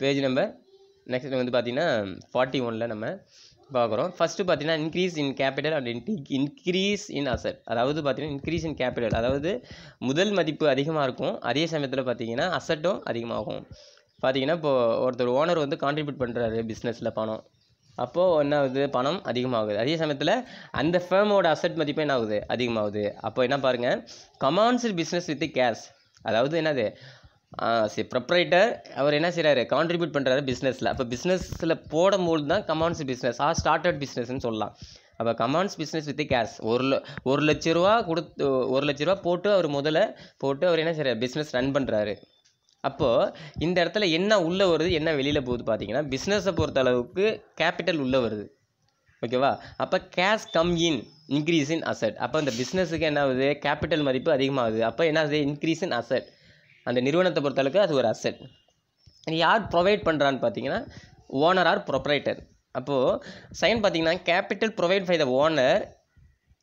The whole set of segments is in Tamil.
பேஜ் நம்பர் நெக்ஸ்ட் வந்து பார்த்தீங்கன்னா ஃபார்ட்டி ஒனில் நம்ம பார்க்குறோம் ஃபஸ்ட்டு பார்த்தீங்கன்னா increase in capital and increase in asset அதாவது பார்த்தீங்கன்னா இன்க்ரீஸ் இன் கேபிட்டல் அதாவது முதல் மதிப்பு அதிகமாக இருக்கும் அதே சமயத்தில் பார்த்தீங்கன்னா அசட்டும் அதிகமாகும் பார்த்தீங்கன்னா இப்போது ஒருத்தர் ஓனர் வந்து கான்ட்ரிபியூட் பண்ணுறாரு பிஸ்னஸில் பணம் அப்போது என்ன ஆகுது பணம் அதிகமாகுது அதே சமயத்தில் அந்த ஃபேமோட அசட் மதிப்பு என்ன ஆகுது அதிகமாகுது அப்போ என்ன பாருங்கள் கமான்ஸ் பிஸ்னஸ் வித் கேஷ் அதாவது என்னது சரி ப்ரப்ரைட்டர் அவர் என்ன செய்கிறாரு கான்ட்ரிபியூட் பண்ணுறாரு பிஸ்னஸில் அப்போ பிஸ்னஸில் போடும்போது தான் கமான்ஸ் பிஸ்னஸ் ஆ ஸ்டார்டட் பிஸ்னஸ்னு சொல்லலாம் அப்போ கமான்ஸ் பிஸ்னஸ் வித் கேஷ் ஒரு ஒரு லட்ச ரூபா கொடுத்து ஒரு லட்ச ரூபா போட்டு அவர் முதல்ல போட்டு அவர் என்ன செய்கிறார் பிஸ்னஸ் ரன் பண்ணுறாரு அப்போது இந்த இடத்துல என்ன உள்ளே வருது என்ன வெளியில் போகுது பார்த்தீங்கன்னா பிஸ்னஸை பொறுத்த அளவுக்கு கேபிட்டல் உள்ளே வருது ஓகேவா அப்போ cash come in increase in asset அப்போ அந்த பிஸ்னஸுக்கு என்ன ஆகுது கேபிட்டல் மதிப்பு அதிகமாகுது அப்போ என்ன ஆகுது இன்க்ரீஸ் இன் அசட் அந்த நிறுவனத்தை பொறுத்தளவுக்கு அது ஒரு அசட் யார் ப்ரொவைட் பண்ணுறான்னு பார்த்தீங்கன்னா ஓனர் ஆர் ப்ரொப்ரைட்டர் அப்போது செகண்ட் பார்த்தீங்கன்னா capital provide by the owner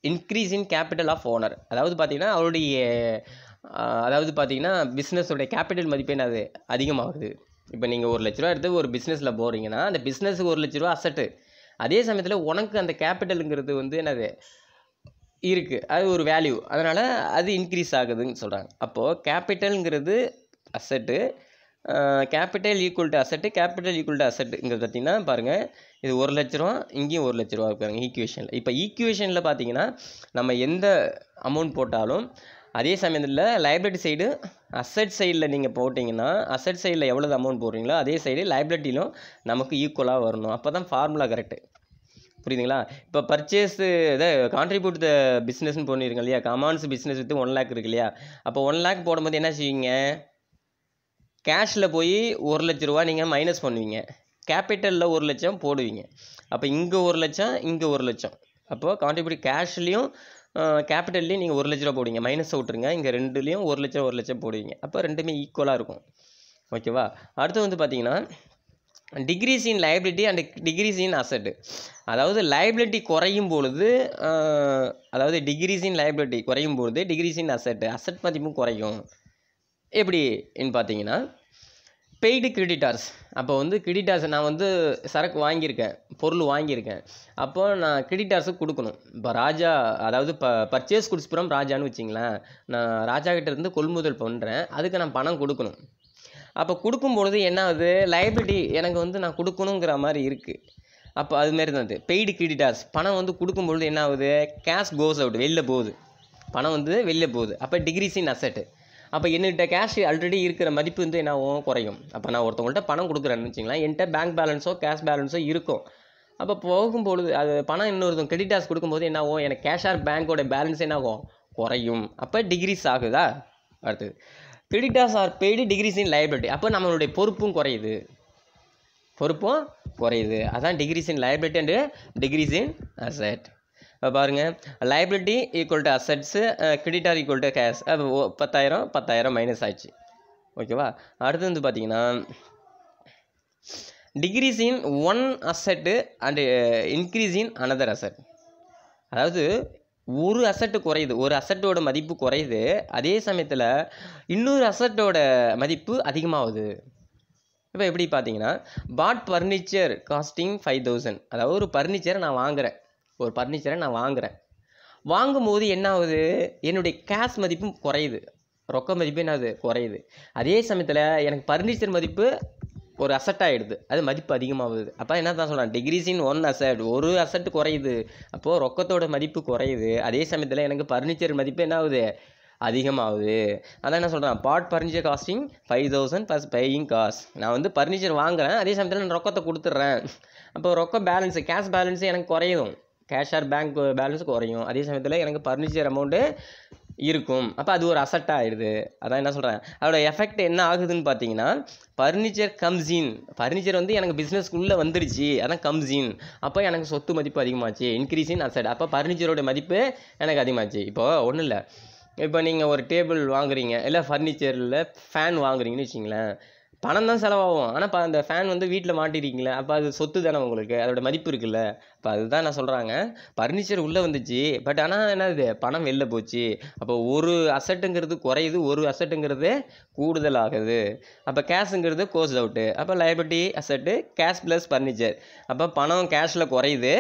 increase in capital of owner அதாவது பார்த்தீங்கன்னா அவருடைய அதாவது பார்த்தீங்கன்னா பிஸ்னஸோடைய கேபிட்டல் மதிப்பு அது அதிகமாகுது இப்போ நீங்கள் ஒரு லட்ச ரூபா எடுத்து ஒரு பிஸ்னஸில் போகிறீங்கன்னா அந்த பிஸ்னஸுக்கு ஒரு லட்ச ரூபா அசட்டு அதே சமயத்தில் உனக்கு அந்த கேபிட்டலுங்கிறது வந்து என்னது இருக்குது அது ஒரு வேல்யூ அதனால் அது இன்க்ரீஸ் ஆகுதுன்னு சொல்கிறாங்க அப்போது கேபிட்டலுங்கிறது asset capital equal to asset capital equal to அசட்டுங்கிறது பார்த்திங்கன்னா பாருங்கள் இது ஒரு லட்ச ரூபா இங்கேயும் ஒரு லட்ச ரூபா இருக்காங்க ஈக்குவேஷனில் இப்போ ஈக்குவேஷனில் பார்த்திங்கன்னா நம்ம எந்த அமௌண்ட் போட்டாலும் அதே சமயத்தில் லைப்ரரி சைடு அசட் சைடில் நீங்கள் போட்டிங்கன்னா அசட் சைடில் எவ்வளோ அமௌண்ட் போடுறீங்களோ அதே சைடு லைப்ரரியிலும் நமக்கு ஈக்குவலாக வரணும் அப்போ தான் ஃபார்முலா கரெக்டு புரியுதுங்களா இப்போ பர்ச்சேஸு இதை கான்ட்ரிபியூட் த பிஸ்னஸ்னு பண்ணிருங்க இல்லையா commence business with one lakh இருக்கு இல்லையா அப்போ ஒன் லேக் போடும்போது என்ன செய்வீங்க கேஷில் போய் ஒரு லட்ச ரூபா நீங்கள் மைனஸ் பண்ணுவீங்க கேபிட்டலில் ஒரு லட்சம் போடுவீங்க அப்போ இங்கே ஒரு லட்சம் இங்கே ஒரு லட்சம் அப்போது கான்ட்ரிபியூட் கேஷ்லேயும் கேபிட்டல்லையும் நீங்கள் ஒரு லட்ச ரூபா போடுவீங்க மைனஸ் விட்ருங்க இங்கே ரெண்டுலேயும் ஒரு லட்சம் ஒரு லட்சம் போடுவீங்க அப்போ ரெண்டுமே ஈக்குவலாக இருக்கும் ஓகேவா அடுத்து வந்து பார்த்தீங்கன்னா decrease in liability and decrease in asset அதாவது லைபிலிட்டி குறையும் பொழுது அதாவது டிகிரிஸ் இன் லைபிலிட்டி குறையும் பொழுது டிகிரிஸ் இன் அசட்டு அசட் மதிப்பும் குறையும் எப்படின்னு பார்த்தீங்கன்னா பெய்டு கிரெடிட்டார்ஸ் அப்போ வந்து கிரெடிட்டார்ஸ் நான் வந்து சரக்கு வாங்கியிருக்கேன் பொருள் வாங்கியிருக்கேன் அப்போ நான் கிரெடிட்டார்ஸுக்கு கொடுக்கணும் இப்போ ராஜா அதாவது ப பர்ச்சேஸ் குடிச்சுப்புறம் ராஜான்னு வச்சிங்களேன் நான் ராஜா கிட்டேருந்து கொள்முதல் பண்ணுறேன் அதுக்கு நான் பணம் கொடுக்கணும் அப்போ கொடுக்கும்பொழுது என்ன ஆகுது லைபிலிட்டி எனக்கு வந்து நான் கொடுக்கணுங்கிற மாதிரி இருக்குது அப்போ அதுமாரி தான் அது பெய்டு கிரெடிட்டார்ஸ் பணம் வந்து கொடுக்கும்பொழுது என்ன ஆகுது கேஷ் கோஸ் அவுட் வெளில போகுது பணம் வந்து வெளில போகுது அப்போ டிகிரிஸ் இன் அசட்டு அப்போ என்கிட்ட கேஷ் ஆல்ரெடி இருக்கிற மதிப்பு வந்து என்ன ஆகும் குறையும் அப்போ நான் ஒருத்தவங்கள்ட்ட பணம் கொடுக்குறேன்னு வச்சிங்களேன் என்கிட்ட பேங்க் பேலன்ஸோ கேஷ் பேலன்ஸோ இருக்கும் அப்போ போகும்பொழுது அது பணம் இன்னொருத்தவங்க கிரெடிட்டார்ஸ் கொடுக்கும்போது என்ன ஆகும் எனக்கு கேஷ் ஆர் பேங்க்கோட பேலன்ஸ் என்னாகும் குறையும் அப்போ டிகிரிஸ் ஆகுதா அடுத்தது creditors are paid decrease in liability அப்போ நம்மளுடைய பொறுப்பும் குறையுது பொறுப்பும் குறையுது அதான் decrease in liability and decrease in asset இப்போ பாருங்கள் liability equal to assets creditor equal to cash பத்தாயிரம் பத்தாயிரம் மைனஸ் ஆச்சு ஓகேவா அடுத்து வந்து பார்த்தீங்கன்னா decrease in one asset and increase in another asset அதாவது ஒரு அசட்டு குறையுது ஒரு அசட்டோட மதிப்பு குறையுது அதே சமயத்தில் இன்னொரு அசட்டோட மதிப்பு அதிகமாகுது இப்போ எப்படி பார்த்தீங்கன்னா bought furniture costing five thousand அதாவது ஒரு பர்னிச்சரை நான் வாங்குகிறேன் ஒரு பர்னிச்சரை நான் வாங்குகிறேன் வாங்கும்போது என்ன ஆகுது என்னுடைய கேஷ் மதிப்பும் குறையுது ரொக்க மதிப்பு என்னது குறையுது அதே சமயத்தில் எனக்கு பர்னிச்சர் மதிப்பு ஒரு அசட் ஆகிடுது அது மதிப்பு அதிகமாகுது அப்போ என்ன தான் சொல்கிறான் டிகிரிஸின் ஒன் அசட் ஒரு அசட் குறையுது அப்போது ரொக்கத்தோட மதிப்பு குறையுது அதே சமயத்தில் எனக்கு பர்னிச்சர் மதிப்பு என்ன ஆகுது அதிகமாகுது அதான் என்ன சொல்கிறேன் bought furniture costing five thousand plus paying cost நான் வந்து ஃபர்னிச்சர் வாங்குகிறேன் அதே சமயத்தில் நான் ரொக்கத்தை கொடுத்துட்றேன் அப்போ ரொக்க பேலன்ஸு கேஷ் பேலன்ஸு எனக்கு குறையும் கேஷ் ஆர் பேங்க் பேலன்ஸ் குறையும் அதே சமயத்தில் எனக்கு ஃபர்னிச்சர் அமௌண்ட்டு இருக்கும் அப்போ அது ஒரு அசட் ஆகிடுது அதான் என்ன சொல்கிறேன் அதோட எஃபெக்ட் என்ன ஆகுதுன்னு பார்த்தீங்கன்னா ஃபர்னிச்சர் கம்ஸின் ஃபர்னிச்சர் வந்து எனக்கு பிஸ்னஸ்க்குள்ளே வந்துருச்சு அதான் கம்ஸின் அப்போ எனக்கு சொத்து மதிப்பு அதிகமாச்சு இன்க்ரீஸ் இன் அசட் அப்போ ஃபர்னிச்சரோட மதிப்பு எனக்கு அதிகமாச்சு இப்போது ஒன்றும் இல்லை இப்போ நீங்கள் ஒரு டேபிள் வாங்குறீங்க இல்லை ஃபர்னிச்சரில் ஃபேன் வாங்குறீங்கன்னு வச்சிங்களேன் பணம் தான் செலவாகும் ஆனால் இப்போ அந்த ஃபேன் வந்து வீட்டில் மாட்டிருக்கீங்களே அப்போ அது சொத்து தானே உங்களுக்கு அதோட மதிப்பு இருக்குல்ல இப்போ அதுதான் நான் சொல்கிறாங்க ஃபர்னிச்சர் உள்ளே வந்துச்சு பட் ஆனால் என்னது பணம் வெளில போச்சு அப்போ ஒரு அசட்டுங்கிறது குறையுது ஒரு அசட்டுங்கிறது கூடுதலாகுது அப்போ கேஷுங்கிறது கோஸ் அவுட்டு அப்போ liability asset cash plus furniture அப்போ பணம் கேஷில் குறையுது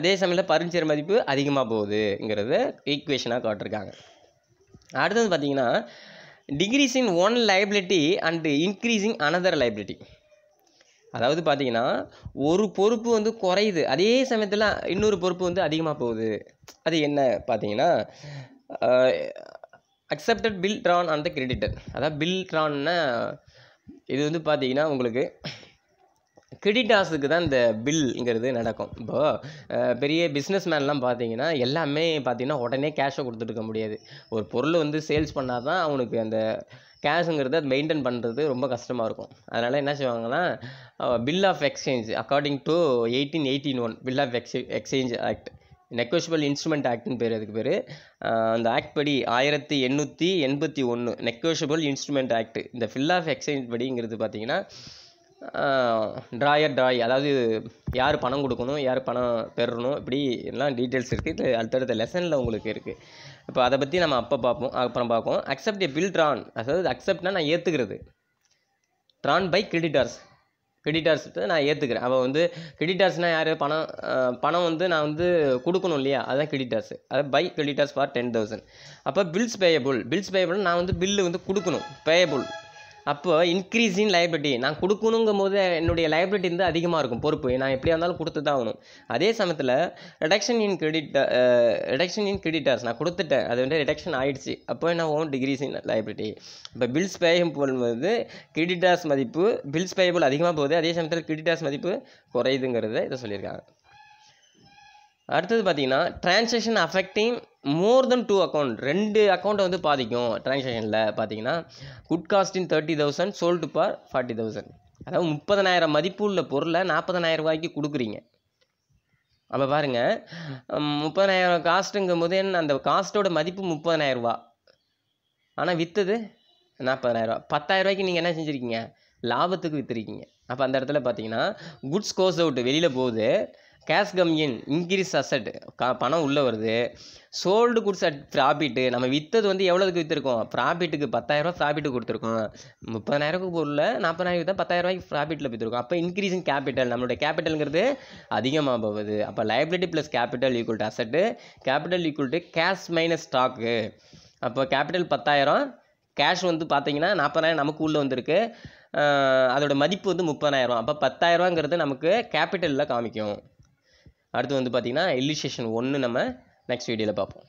அதே சமயத்தில் ஃபர்னிச்சர் மதிப்பு அதிகமாக போகுதுங்கிறது ஈக்குவேஷனாக காட்டிருக்காங்க அடுத்தது பார்த்தீங்கன்னா decrease in one liability and increasing another liability அதாவது பார்த்தீங்கன்னா ஒரு பொறுப்பு வந்து குறையுது அதே சமயத்தில் இன்னொரு பொறுப்பு வந்து அதிகமாக போகுது அது என்ன பார்த்தீங்கன்னா அக்செப்டட் பில் ட்ரான் அந்த கிரெடிட்டர் அதாவது பில் ட்ரான்னா இது வந்து பார்த்தீங்கன்னா உங்களுக்கு கிரெடிட்டாஸுக்கு தான் இந்த பில்ங்கிறது நடக்கும் இப்போது பெரிய பிஸ்னஸ் மேன்லாம் பார்த்தீங்கன்னா எல்லாமே பார்த்தீங்கன்னா உடனே கேஷை கொடுத்துட்டு முடியாது ஒரு பொருள் வந்து சேல்ஸ் பண்ணால் தான் அவனுக்கு அந்த கேஷுங்கிறது அது மெயின்டைன் பண்ணுறது ரொம்ப கஷ்டமாக இருக்கும் அதனால் என்ன செய்வாங்கன்னா bill of exchange according to eighteen eighteen one bill of ex exchange act negotiable instrument ஆக்ட்னு பேர் அதுக்கு பேர் அந்த ஆக்ட் படி ஆயிரத்தி எண்ணூற்றி எண்பத்தி ஒன்று நெக்வஷபிள் இன்ஸ்ட்ருமெண்ட் ஆக்ட் இந்த ஃபில் ஆஃப் எக்ஸ்சேஞ்ச் படிங்கிறது பார்த்திங்கன்னா ட்ராயர் ட்ராய் அதாவது யார் பணம் கொடுக்கணும் யார் பணம் பெறணும் இப்படி எல்லாம் டீட்டெயில்ஸ் இருக்குது இது அடுத்தடுத்த லெசனில் உங்களுக்கு இருக்குது இப்போ அதை பற்றி நம்ம அப்போ பார்ப்போம் அப்புறம் பார்ப்போம் அக்செப்ட் ஏ பில் ட்ரான் அதாவது அக்செப்ட்னா நான் ஏற்றுக்கிறது ட்ரான் பை கிரெடிட்டார்ஸ் கிரெடிட்டார்ஸ்ட்டு நான் ஏற்றுக்கிறேன் அவள் வந்து கிரெடிட்டார்ஸ்னால் யார் பணம் பணம் வந்து நான் வந்து கொடுக்கணும் இல்லையா அதுதான் கிரெடிட்டார்ஸ் அது by creditors for ten thousand அப்போ பில்ஸ் பேயபுள் பில்ஸ் பேயபுள் நான் வந்து பில்லு வந்து கொடுக்கணும் பேயபுள் அப்போது இன்க்ரீஸ் இன் லைபிலிட்டி நான் கொடுக்கணுங்கும் போது என்னுடைய லைபிலிட்டி வந்து அதிகமாக இருக்கும் பொறுப்பு நான் எப்படியா இருந்தாலும் கொடுத்து தான் ஆகணும் அதே சமயத்தில் reduction in credit reduction in creditors நான் கொடுத்துட்டேன் அது வந்து ரிடக்ஷன் ஆகிடுச்சு அப்போ என்ன ஓன் டிகிரிஸ் இன் லைபிலிட்டி இப்போ பில்ஸ் பேயும் போகும்போது கிரெடிட்டர்ஸ் மதிப்பு பில்ஸ் பேயபிள் அதிகமாக போகுது அதே சமயத்தில் கிரெடிட்டர்ஸ் மதிப்பு குறையுதுங்கிறத இதை சொல்லியிருக்காங்க அடுத்தது பார்த்தீங்கன்னா transaction affecting more than two account ரெண்டு அக்கௌண்ட்டை வந்து பாதிக்கும் டிரான்சாக்ஷனில் பார்த்தீங்கன்னா good costing thirty thousand sold for forty thousand அதாவது முப்பதனாயிரம் மதிப்பு உள்ள பொருளை நாற்பதனாயிரம் ரூபாய்க்கு கொடுக்குறீங்க அப்போ பாருங்கள் முப்பதனாயிரம் காஸ்ட்டுங்கும் போது என்ன அந்த காஸ்ட்டோட மதிப்பு முப்பதனாயிரம் ரூபா ஆனால் விற்றது ரூபா பத்தாயிரம் ரூபாய்க்கு நீங்கள் என்ன செஞ்சுருக்கீங்க லாபத்துக்கு விற்றுருக்கீங்க அப்போ அந்த இடத்துல பார்த்தீங்கன்னா குட்ஸ் கோஸ் அவுட்டு வெளியில் போகுது cash come in increase asset கா பணம் உள்ளே வருது சோல்டு குட்ஸ் அட் ப்ராஃபிட்டு நம்ம விற்றது வந்து எவ்வளோதுக்கு விற்றுருக்கோம் ப்ராஃபிட்டுக்கு பத்தாயிரரூவா ப்ராஃபிட்டு கொடுத்துருக்கோம் முப்பதாயிரரூவாக்கு பொருள் நாற்பதாயிரம் பத்தாயிரம் ரூபாய்க்கு ப்ராஃபிட்டில் விற்றுருக்கோம் அப்போ இன்க்ரீஸிங் கேபிட்டல் நம்மளோட கேபிட்டலுங்கிறது அதிகமாக போகுது அப்போ liability plus capital equal to asset capital equal to cash minus stock அப்போ கேபிட்டல் பத்தாயிரம் கேஷ் வந்து பார்த்தீங்கன்னா நாற்பதாயிரம் நமக்கு உள்ளே வந்திருக்கு அதோட மதிப்பு வந்து முப்பதாயிரம் அப்போ பத்தாயிரரூவாங்கிறது நமக்கு கேபிட்டலில் காமிக்கும் அடுத்து வந்து பார்த்திங்கன்னா இல்லிஸ்ட்ரேஷன் ஒன்று நம்ம நெக்ஸ்ட் வீடியோவில் பார்ப்போம்